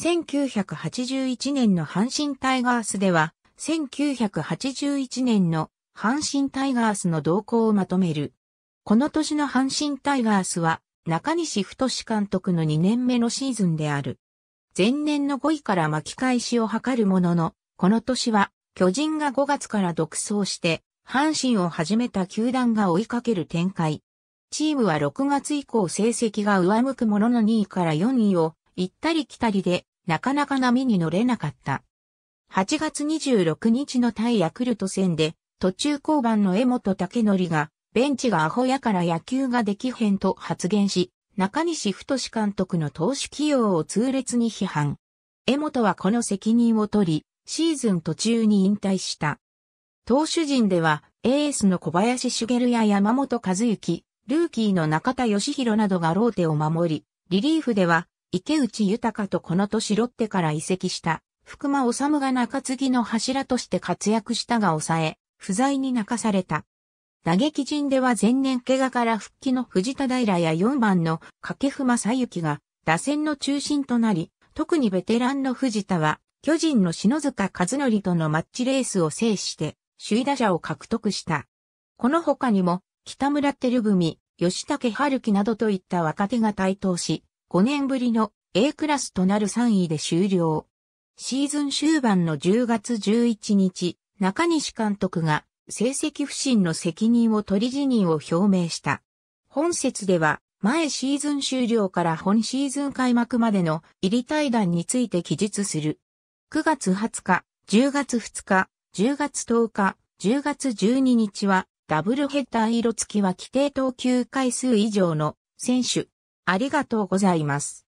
1981年の阪神タイガースでは、1981年の阪神タイガースの動向をまとめる。この年の阪神タイガースは、中西太監督の2年目のシーズンである。前年の5位から巻き返しを図るものの、この年は、巨人が5月から独走して、阪神を始めた球団が追いかける展開。チームは6月以降成績が上向くものの2位から4位を行ったり来たりでなかなか波に乗れなかった。8月26日の対ヤクルト戦で、途中交番の江本武則が、ベンチがアホやから野球ができへんと発言し、中西太監督の投手起用を痛烈に批判。江本はこの責任を取り、シーズン途中に引退した。投手陣では、エースの小林茂や山本和幸、ルーキーの中田義弘などがローテを守り、リリーフでは、池内豊とこの年ロッテから移籍した福間治が中継ぎの柱として活躍したが抑え、不在に泣かされた。打撃陣では前年怪我から復帰の藤田平や4番の掛布正幸が打線の中心となり、特にベテランの藤田は巨人の篠塚和則とのマッチレースを制して首位打者を獲得した。この他にも北村照文、吉武春樹などといった若手が台頭し、5年ぶりの A クラスとなる3位で終了。シーズン終盤の10月11日、中西監督が成績不振の責任を取り辞任を表明した。本節では、前シーズン終了から本シーズン開幕までの入り対談について記述する。9月20日、10月2日、10月10日、10月12日は、ダブルヘッダー色付きは規定投球回数以上の選手、ありがとうございます。